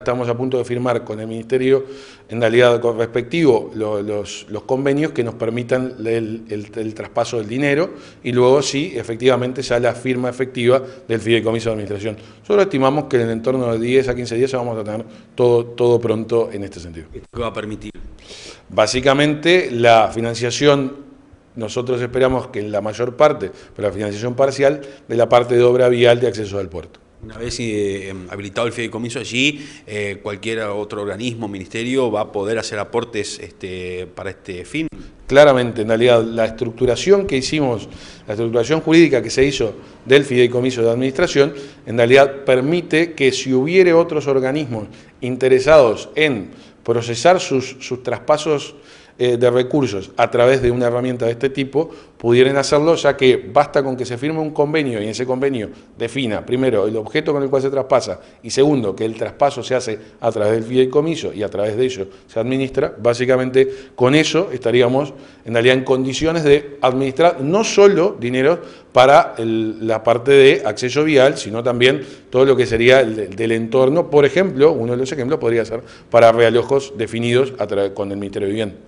Estamos a punto de firmar con el Ministerio, en realidad con respectivo, los, los, convenios que nos permitan el, traspaso del dinero y luego sí, efectivamente, ya la firma efectiva del fideicomiso de administración. Solo estimamos que en el entorno de 10 a 15 días vamos a tener todo, todo pronto en este sentido. ¿Qué va a permitir? Básicamente la financiación nosotros esperamos que en la mayor parte, pero la financiación parcial, de la parte de obra vial de acceso al puerto. Una vez eh, habilitado el fideicomiso allí, eh, cualquier otro organismo, ministerio, va a poder hacer aportes este, para este fin. Claramente, en realidad, la estructuración que hicimos, la estructuración jurídica que se hizo del fideicomiso de administración, en realidad permite que si hubiere otros organismos interesados en procesar sus, sus traspasos eh, de recursos a través de una herramienta de este tipo pudieran hacerlo, ya que basta con que se firme un convenio y ese convenio defina, primero, el objeto con el cual se traspasa y segundo, que el traspaso se hace a través del fideicomiso y a través de ello se administra, básicamente con eso estaríamos en realidad en condiciones de administrar no solo dinero para la parte de acceso vial, sino también todo lo que sería el, del entorno, por ejemplo, uno de los ejemplos podría ser para realojos definidos con el Ministerio de Vivienda.